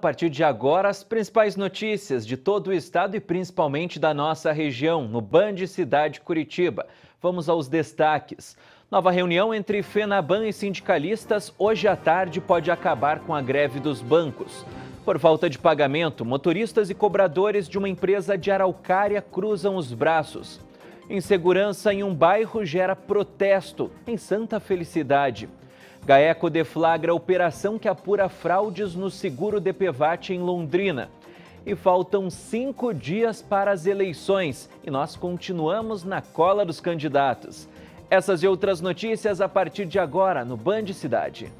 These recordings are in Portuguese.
A partir de agora, as principais notícias de todo o estado e principalmente da nossa região, no Band Cidade Curitiba. Vamos aos destaques. Nova reunião entre Fenaban e sindicalistas hoje à tarde pode acabar com a greve dos bancos. Por falta de pagamento, motoristas e cobradores de uma empresa de araucária cruzam os braços. Insegurança em um bairro gera protesto em Santa Felicidade. GAECO deflagra operação que apura fraudes no seguro DPVAT em Londrina. E faltam cinco dias para as eleições e nós continuamos na cola dos candidatos. Essas e outras notícias a partir de agora no Band Cidade.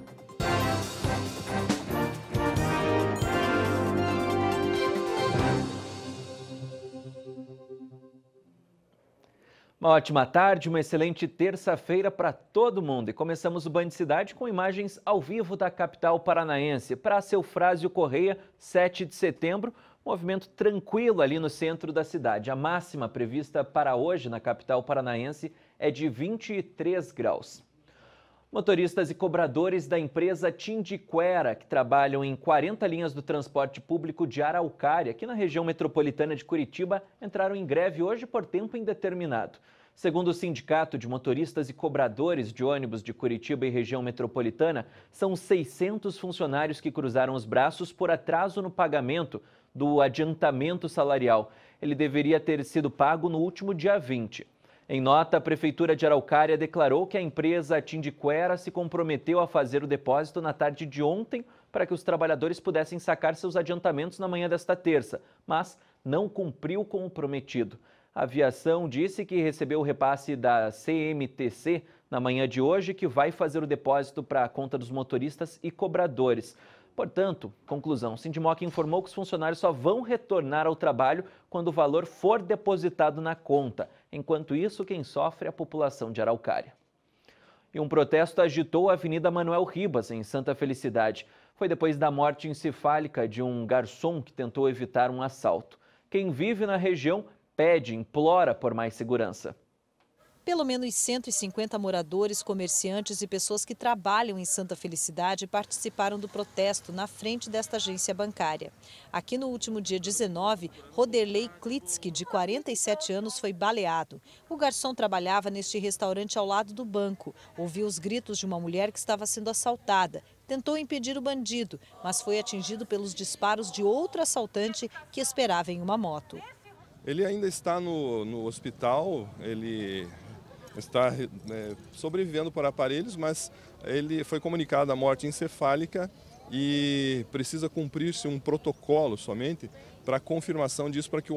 Uma ótima tarde, uma excelente terça-feira para todo mundo. E começamos o Band Cidade com imagens ao vivo da capital paranaense. Para seu Frásio Correia, 7 de setembro, movimento tranquilo ali no centro da cidade. A máxima prevista para hoje na capital paranaense é de 23 graus. Motoristas e cobradores da empresa Tindiquera, que trabalham em 40 linhas do transporte público de Araucária, aqui na região metropolitana de Curitiba, entraram em greve hoje por tempo indeterminado. Segundo o Sindicato de Motoristas e Cobradores de Ônibus de Curitiba e região metropolitana, são 600 funcionários que cruzaram os braços por atraso no pagamento do adiantamento salarial. Ele deveria ter sido pago no último dia 20. Em nota, a Prefeitura de Araucária declarou que a empresa Tindiquera se comprometeu a fazer o depósito na tarde de ontem para que os trabalhadores pudessem sacar seus adiantamentos na manhã desta terça, mas não cumpriu com o prometido. A aviação disse que recebeu o repasse da CMTC na manhã de hoje, que vai fazer o depósito para a conta dos motoristas e cobradores. Portanto, conclusão, Sindimoc informou que os funcionários só vão retornar ao trabalho quando o valor for depositado na conta. Enquanto isso, quem sofre é a população de Araucária. E um protesto agitou a Avenida Manuel Ribas, em Santa Felicidade. Foi depois da morte encefálica de um garçom que tentou evitar um assalto. Quem vive na região pede, implora por mais segurança. Pelo menos 150 moradores, comerciantes e pessoas que trabalham em Santa Felicidade participaram do protesto na frente desta agência bancária. Aqui no último dia 19, Roderley Klitsky, de 47 anos, foi baleado. O garçom trabalhava neste restaurante ao lado do banco. Ouviu os gritos de uma mulher que estava sendo assaltada. Tentou impedir o bandido, mas foi atingido pelos disparos de outro assaltante que esperava em uma moto. Ele ainda está no, no hospital, ele está né, sobrevivendo por aparelhos, mas ele foi comunicado a morte encefálica e precisa cumprir-se um protocolo somente para confirmação disso, para que o,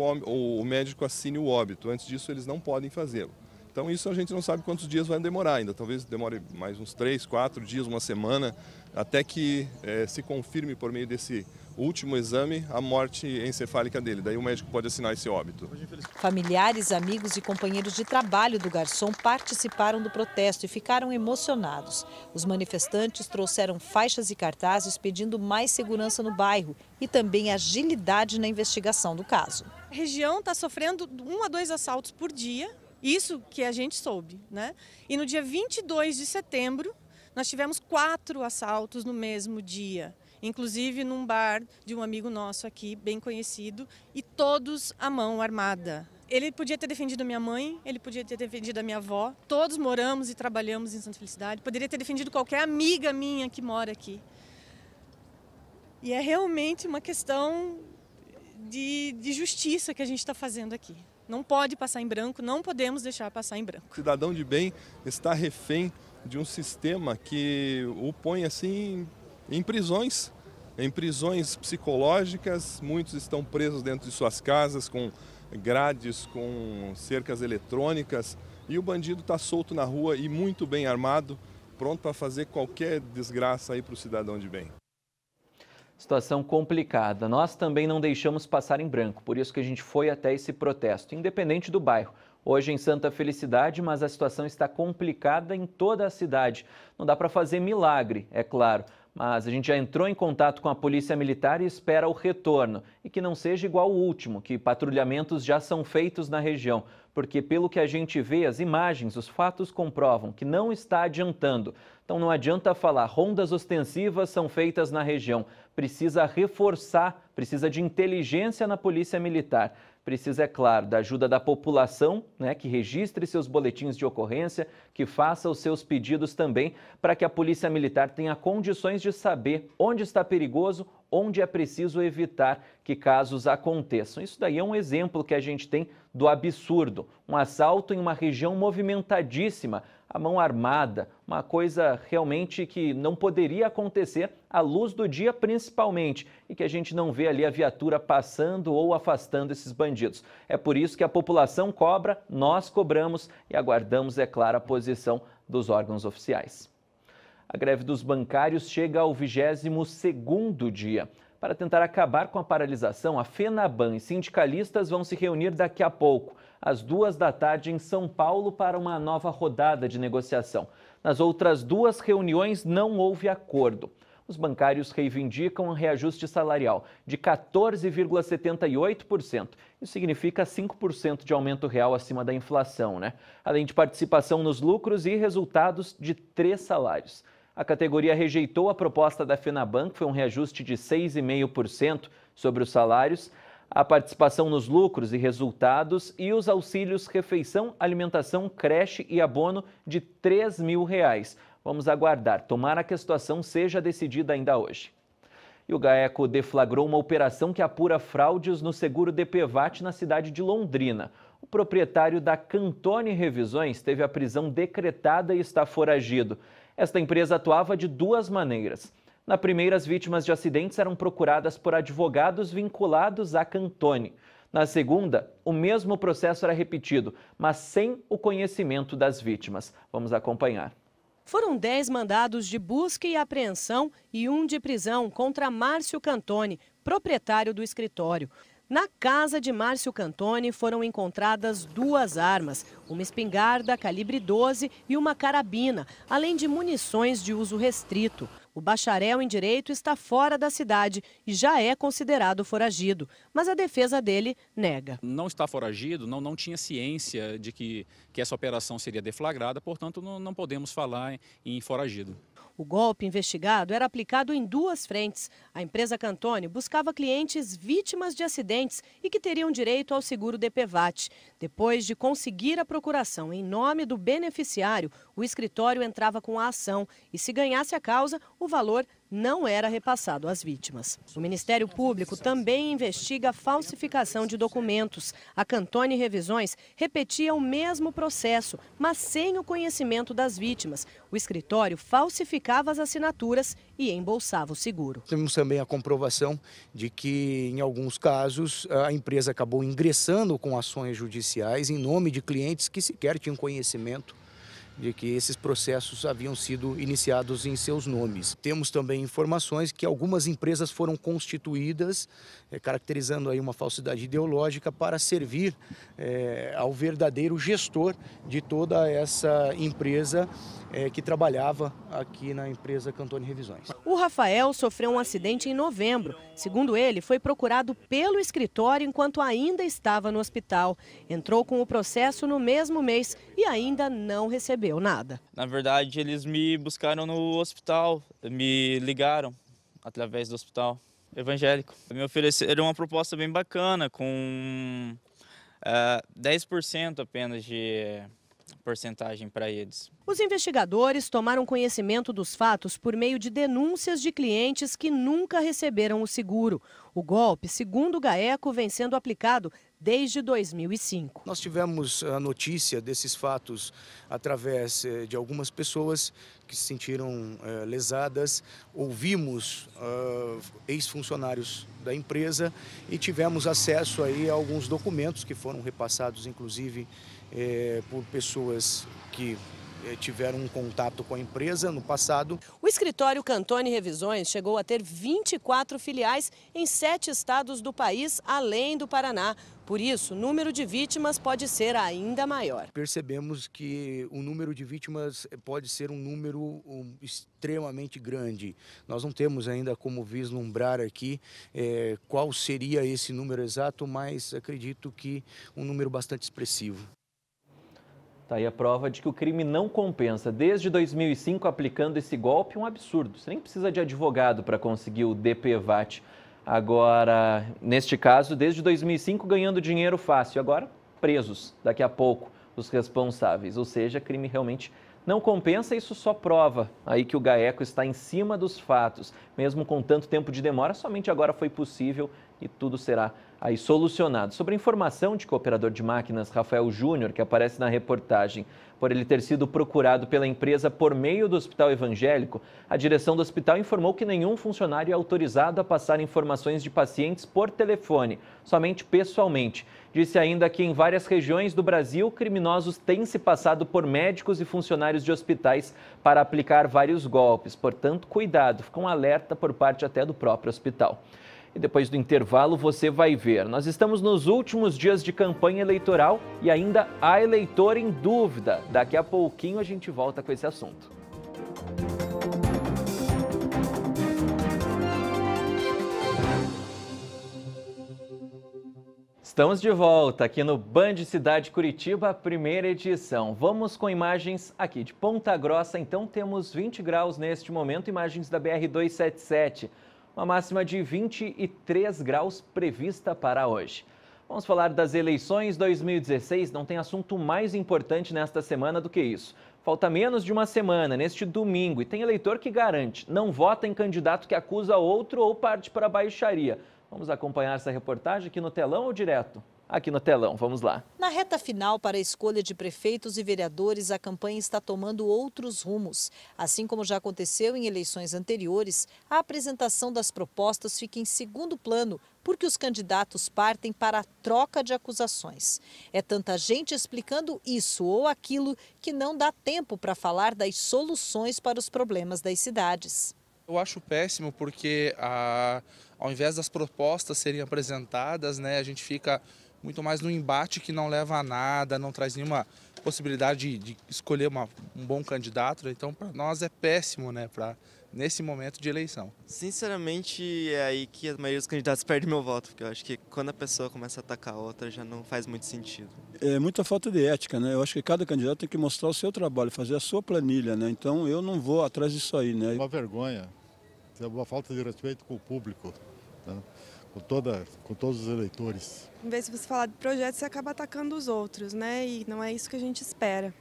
o médico assine o óbito. Antes disso, eles não podem fazê-lo. Então isso a gente não sabe quantos dias vai demorar ainda. Talvez demore mais uns três, quatro dias, uma semana, até que é, se confirme por meio desse último exame, a morte encefálica dele. Daí o médico pode assinar esse óbito. Familiares, amigos e companheiros de trabalho do garçom participaram do protesto e ficaram emocionados. Os manifestantes trouxeram faixas e cartazes pedindo mais segurança no bairro e também agilidade na investigação do caso. A região está sofrendo um a dois assaltos por dia, isso que a gente soube. Né? E no dia 22 de setembro, nós tivemos quatro assaltos no mesmo dia inclusive num bar de um amigo nosso aqui, bem conhecido, e todos à mão armada. Ele podia ter defendido minha mãe, ele podia ter defendido a minha avó, todos moramos e trabalhamos em Santa Felicidade, poderia ter defendido qualquer amiga minha que mora aqui. E é realmente uma questão de, de justiça que a gente está fazendo aqui. Não pode passar em branco, não podemos deixar passar em branco. O cidadão de bem está refém de um sistema que o põe assim em prisões em prisões psicológicas, muitos estão presos dentro de suas casas com grades, com cercas eletrônicas, e o bandido está solto na rua e muito bem armado, pronto para fazer qualquer desgraça aí para o cidadão de bem. Situação complicada. Nós também não deixamos passar em branco, por isso que a gente foi até esse protesto, independente do bairro. Hoje em Santa Felicidade, mas a situação está complicada em toda a cidade. Não dá para fazer milagre, é claro mas a gente já entrou em contato com a Polícia Militar e espera o retorno. E que não seja igual o último, que patrulhamentos já são feitos na região, porque pelo que a gente vê, as imagens, os fatos comprovam que não está adiantando. Então não adianta falar, rondas ostensivas são feitas na região precisa reforçar, precisa de inteligência na Polícia Militar. Precisa, é claro, da ajuda da população, né, que registre seus boletins de ocorrência, que faça os seus pedidos também, para que a Polícia Militar tenha condições de saber onde está perigoso, onde é preciso evitar que casos aconteçam. Isso daí é um exemplo que a gente tem do absurdo. Um assalto em uma região movimentadíssima a mão armada, uma coisa realmente que não poderia acontecer à luz do dia, principalmente, e que a gente não vê ali a viatura passando ou afastando esses bandidos. É por isso que a população cobra, nós cobramos e aguardamos, é claro, a posição dos órgãos oficiais. A greve dos bancários chega ao 22º dia. Para tentar acabar com a paralisação, a FENABAN e sindicalistas vão se reunir daqui a pouco às duas da tarde em São Paulo para uma nova rodada de negociação. Nas outras duas reuniões não houve acordo. Os bancários reivindicam um reajuste salarial de 14,78%. Isso significa 5% de aumento real acima da inflação, né? Além de participação nos lucros e resultados de três salários. A categoria rejeitou a proposta da FenaBank, foi um reajuste de 6,5% sobre os salários, a participação nos lucros e resultados e os auxílios refeição, alimentação, creche e abono de R$ 3 mil. Reais. Vamos aguardar, tomara que a situação seja decidida ainda hoje. E o GAECO deflagrou uma operação que apura fraudes no seguro DPVAT na cidade de Londrina. O proprietário da Cantone Revisões teve a prisão decretada e está foragido. Esta empresa atuava de duas maneiras na primeira, as vítimas de acidentes eram procuradas por advogados vinculados a Cantone. Na segunda, o mesmo processo era repetido, mas sem o conhecimento das vítimas. Vamos acompanhar. Foram 10 mandados de busca e apreensão e um de prisão contra Márcio Cantone, proprietário do escritório. Na casa de Márcio Cantone foram encontradas duas armas, uma espingarda calibre 12 e uma carabina, além de munições de uso restrito. O bacharel em direito está fora da cidade e já é considerado foragido, mas a defesa dele nega. Não está foragido, não, não tinha ciência de que, que essa operação seria deflagrada, portanto, não, não podemos falar em, em foragido. O golpe investigado era aplicado em duas frentes. A empresa Cantone buscava clientes vítimas de acidentes e que teriam direito ao seguro DPVAT. Depois de conseguir a procuração em nome do beneficiário, o escritório entrava com a ação e, se ganhasse a causa, o valor não era repassado às vítimas. O Ministério Público também investiga a falsificação de documentos. A Cantone Revisões repetia o mesmo processo, mas sem o conhecimento das vítimas. O escritório falsificava as assinaturas e embolsava o seguro. Temos também a comprovação de que, em alguns casos, a empresa acabou ingressando com ações judiciais em nome de clientes que sequer tinham conhecimento de que esses processos haviam sido iniciados em seus nomes. Temos também informações que algumas empresas foram constituídas, é, caracterizando aí uma falsidade ideológica para servir é, ao verdadeiro gestor de toda essa empresa é, que trabalhava aqui na empresa Cantone Revisões. O Rafael sofreu um acidente em novembro. Segundo ele, foi procurado pelo escritório enquanto ainda estava no hospital. Entrou com o processo no mesmo mês e ainda não recebeu recebeu nada. Na verdade, eles me buscaram no hospital, me ligaram através do hospital evangélico. Me ofereceram uma proposta bem bacana, com uh, eh, 10% apenas de porcentagem para eles. Os investigadores tomaram conhecimento dos fatos por meio de denúncias de clientes que nunca receberam o seguro. O golpe, segundo o GAECO, vem sendo aplicado desde 2005. Nós tivemos a notícia desses fatos através eh, de algumas pessoas que se sentiram eh, lesadas, ouvimos ah, ex-funcionários da empresa e tivemos acesso aí a alguns documentos que foram repassados, inclusive, eh, por pessoas que tiveram um contato com a empresa no passado. O escritório Cantone Revisões chegou a ter 24 filiais em sete estados do país, além do Paraná. Por isso, o número de vítimas pode ser ainda maior. Percebemos que o número de vítimas eh, pode ser um número extremamente grande. Nós não temos ainda como vislumbrar aqui é, qual seria esse número exato, mas acredito que um número bastante expressivo. Está aí a prova de que o crime não compensa. Desde 2005, aplicando esse golpe, um absurdo. Você nem precisa de advogado para conseguir o DPVAT. Agora, neste caso, desde 2005 ganhando dinheiro fácil, agora presos daqui a pouco os responsáveis. Ou seja, crime realmente não compensa, isso só prova aí que o GAECO está em cima dos fatos. Mesmo com tanto tempo de demora, somente agora foi possível e tudo será aí solucionado. Sobre a informação de que o operador de máquinas Rafael Júnior, que aparece na reportagem, por ele ter sido procurado pela empresa por meio do Hospital Evangélico, a direção do hospital informou que nenhum funcionário é autorizado a passar informações de pacientes por telefone, somente pessoalmente. Disse ainda que em várias regiões do Brasil, criminosos têm se passado por médicos e funcionários de hospitais para aplicar vários golpes. Portanto, cuidado, fica um alerta por parte até do próprio hospital. E depois do intervalo você vai ver. Nós estamos nos últimos dias de campanha eleitoral e ainda há eleitor em dúvida. Daqui a pouquinho a gente volta com esse assunto. Estamos de volta aqui no Band Cidade Curitiba, primeira edição. Vamos com imagens aqui de Ponta Grossa, então temos 20 graus neste momento, imagens da BR 277 uma máxima de 23 graus prevista para hoje. Vamos falar das eleições 2016. Não tem assunto mais importante nesta semana do que isso. Falta menos de uma semana, neste domingo, e tem eleitor que garante: não vota em candidato que acusa outro ou parte para a baixaria. Vamos acompanhar essa reportagem aqui no telão ou direto? aqui no telão. Vamos lá. Na reta final para a escolha de prefeitos e vereadores, a campanha está tomando outros rumos. Assim como já aconteceu em eleições anteriores, a apresentação das propostas fica em segundo plano porque os candidatos partem para a troca de acusações. É tanta gente explicando isso ou aquilo que não dá tempo para falar das soluções para os problemas das cidades. Eu acho péssimo porque ah, ao invés das propostas serem apresentadas, né, a gente fica muito mais no embate que não leva a nada, não traz nenhuma possibilidade de, de escolher uma, um bom candidato. Então, para nós é péssimo, né? para nesse momento de eleição. Sinceramente, é aí que a maioria dos candidatos perde meu voto, porque eu acho que quando a pessoa começa a atacar a outra já não faz muito sentido. É muita falta de ética, né? Eu acho que cada candidato tem que mostrar o seu trabalho, fazer a sua planilha, né? Então eu não vou atrás disso aí, né? Uma vergonha, é uma falta de respeito com o público. Né? com, toda, com todos os eleitores. Em vez de você falar de projeto, você acaba atacando os outros, né? E não é isso que a gente espera.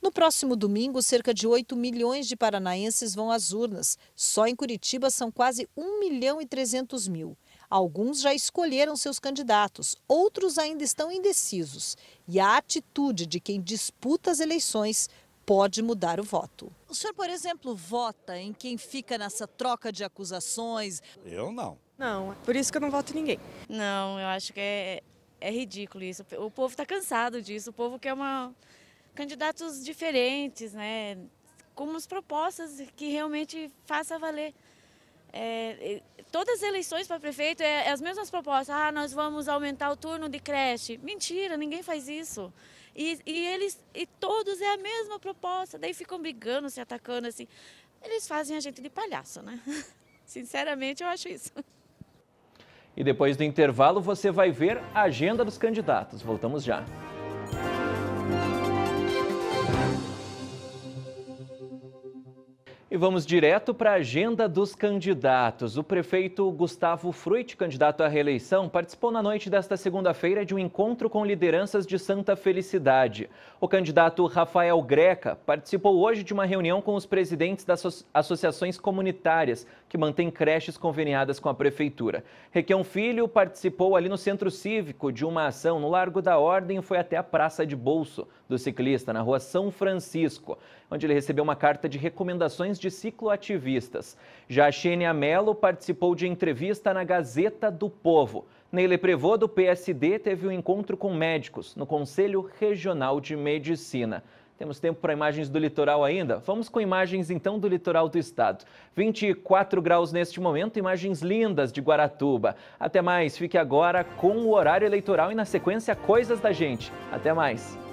No próximo domingo, cerca de 8 milhões de paranaenses vão às urnas. Só em Curitiba são quase 1 milhão e 300 mil. Alguns já escolheram seus candidatos, outros ainda estão indecisos. E a atitude de quem disputa as eleições pode mudar o voto. O senhor, por exemplo, vota em quem fica nessa troca de acusações? Eu não. Não, é por isso que eu não voto em ninguém. Não, eu acho que é, é ridículo isso. O povo está cansado disso, o povo quer uma, candidatos diferentes, né? com umas propostas que realmente faça valer. É, todas as eleições para prefeito é, é, as mesmas propostas. Ah, nós vamos aumentar o turno de creche. Mentira, ninguém faz isso. E, e eles e todos é a mesma proposta. Daí ficam brigando, se atacando assim. Eles fazem a gente de palhaço, né? Sinceramente, eu acho isso. E depois do intervalo você vai ver a agenda dos candidatos. Voltamos já. E vamos direto para a agenda dos candidatos. O prefeito Gustavo Fruit, candidato à reeleição, participou na noite desta segunda-feira de um encontro com lideranças de Santa Felicidade. O candidato Rafael Greca participou hoje de uma reunião com os presidentes das associações comunitárias que mantêm creches conveniadas com a prefeitura. Requião Filho participou ali no Centro Cívico de uma ação no Largo da Ordem e foi até a Praça de Bolso do Ciclista, na rua São Francisco onde ele recebeu uma carta de recomendações de cicloativistas. Já Xênia Mello participou de entrevista na Gazeta do Povo. Nele Prevô, do PSD, teve um encontro com médicos no Conselho Regional de Medicina. Temos tempo para imagens do litoral ainda? Vamos com imagens então do litoral do estado. 24 graus neste momento, imagens lindas de Guaratuba. Até mais, fique agora com o horário eleitoral e na sequência coisas da gente. Até mais.